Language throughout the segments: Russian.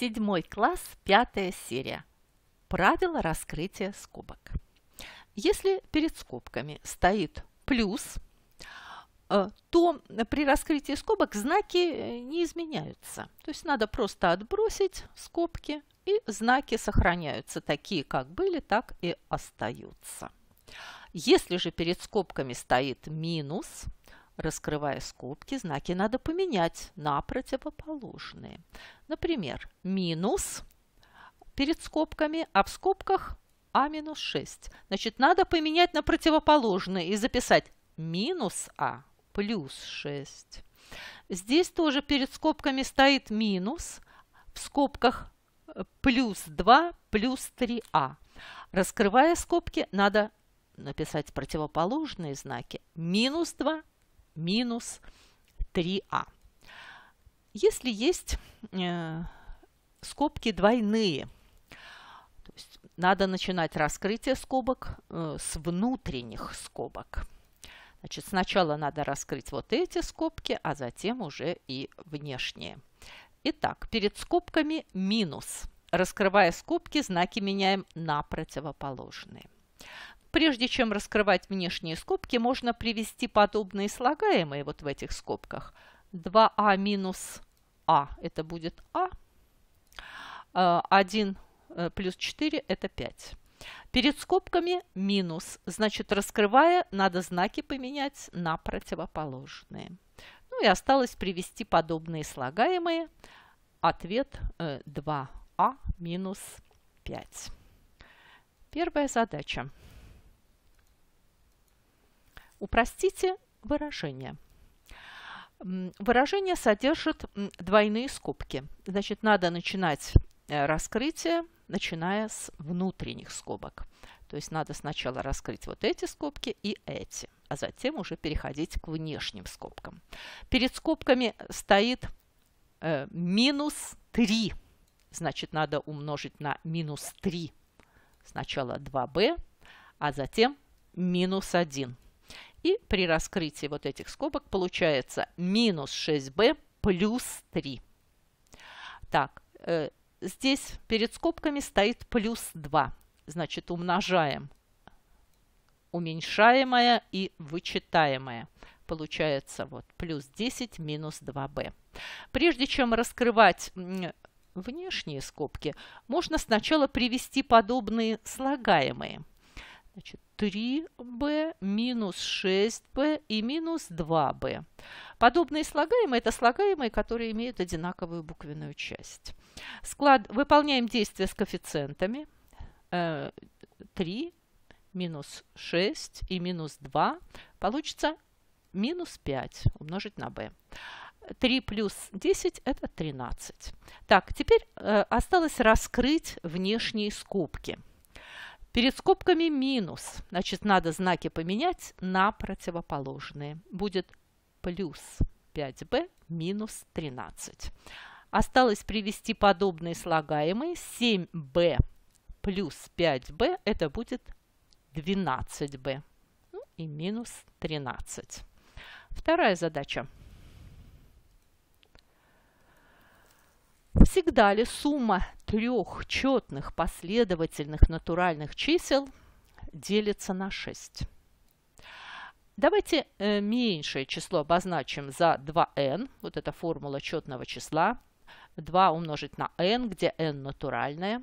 Седьмой класс, пятая серия. Правило раскрытия скобок. Если перед скобками стоит плюс, э, то при раскрытии скобок знаки э, не изменяются. То есть надо просто отбросить скобки, и знаки сохраняются такие, как были, так и остаются. Если же перед скобками стоит минус, Раскрывая скобки, знаки надо поменять на противоположные. Например, минус перед скобками, а в скобках а минус 6. Значит, надо поменять на противоположные и записать минус а плюс 6. Здесь тоже перед скобками стоит минус, в скобках э, плюс 2 плюс 3а. Раскрывая скобки, надо написать противоположные знаки. Минус 2 минус 3а. Если есть э, скобки двойные, то есть надо начинать раскрытие скобок э, с внутренних скобок. Значит, сначала надо раскрыть вот эти скобки, а затем уже и внешние. Итак, перед скобками минус. Раскрывая скобки, знаки меняем на противоположные. Прежде чем раскрывать внешние скобки, можно привести подобные слагаемые вот в этих скобках. 2а а минус а – это будет а, 1 э, э, плюс 4 – это 5. Перед скобками минус, значит, раскрывая, надо знаки поменять на противоположные. Ну и осталось привести подобные слагаемые. Ответ 2а э, а минус 5. Первая задача. Упростите выражение. Выражение содержит двойные скобки. Значит, надо начинать э, раскрытие, начиная с внутренних скобок. То есть надо сначала раскрыть вот эти скобки и эти, а затем уже переходить к внешним скобкам. Перед скобками стоит э, минус 3. Значит, надо умножить на минус 3. Сначала 2b, а затем минус 1. И при раскрытии вот этих скобок получается минус 6b плюс 3. Так, э, здесь перед скобками стоит плюс 2. Значит, умножаем уменьшаемое и вычитаемое. Получается вот плюс 10 минус 2b. Прежде чем раскрывать внешние скобки, можно сначала привести подобные слагаемые – Значит, 3b минус 6b и минус 2b. Подобные слагаемые – это слагаемые, которые имеют одинаковую буквенную часть. Склад... Выполняем действия с коэффициентами. 3 э, минус 6 и минус 2 получится минус 5 умножить на b. 3 плюс 10 – это 13. Так, теперь э, осталось раскрыть внешние скобки. Перед скобками минус, значит, надо знаки поменять на противоположные. Будет плюс 5b минус 13. Осталось привести подобные слагаемые 7b плюс 5b, это будет 12b ну, и минус 13. Вторая задача. Всегда ли сумма трех четных последовательных натуральных чисел делится на 6. Давайте э, меньшее число обозначим за 2n, вот эта формула четного числа, 2 умножить на n, где n натуральное.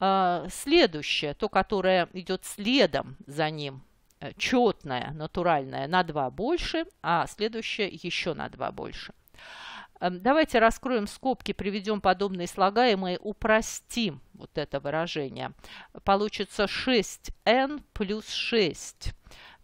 А, следующее, то, которое идет следом за ним, э, четное, натуральное, на 2 больше, а следующее еще на 2 больше. Эм, давайте раскроем скобки, приведем подобные слагаемые, упростим вот это выражение. Получится 6n плюс 6.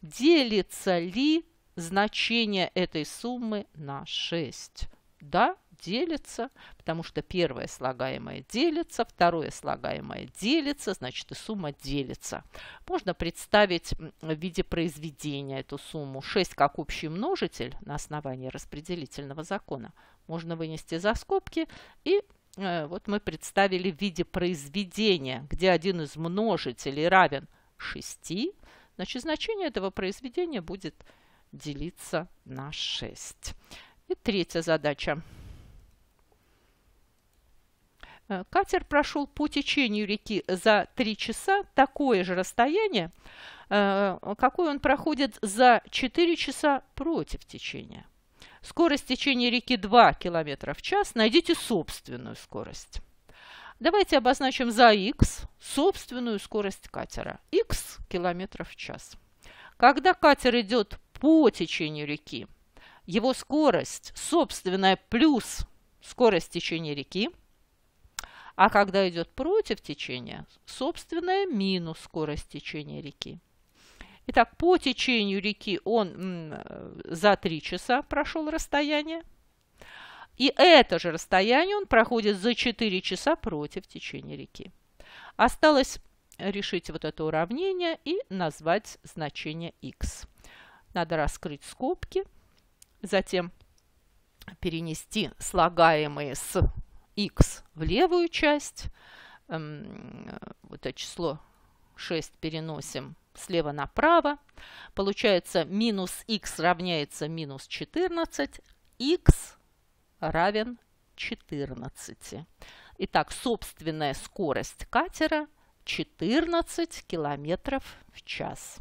Делится ли значение этой суммы на 6? Да делится, потому что первое слагаемое делится, второе слагаемое делится, значит и сумма делится. Можно представить в виде произведения эту сумму. 6 как общий множитель на основании распределительного закона можно вынести за скобки и э, вот мы представили в виде произведения, где один из множителей равен 6, значит, значение этого произведения будет делиться на 6. И третья задача. Э, катер прошел по течению реки за 3 часа такое же расстояние, э, какое он проходит за 4 часа против течения. Скорость течения реки 2 км в час. Найдите собственную скорость. Давайте обозначим за х собственную скорость катера. Х км в час. Когда катер идет по течению реки, его скорость собственная плюс скорость течения реки – а когда идет против течения, собственная минус скорость течения реки. Итак, по течению реки он за 3 часа прошел расстояние. И это же расстояние он проходит за 4 часа против течения реки. Осталось решить вот это уравнение и назвать значение x. Надо раскрыть скобки, затем перенести слагаемые с x в левую часть, эм, вот это число 6 переносим слева направо, получается минус x равняется минус 14, x равен 14. Итак, собственная скорость катера 14 километров в час.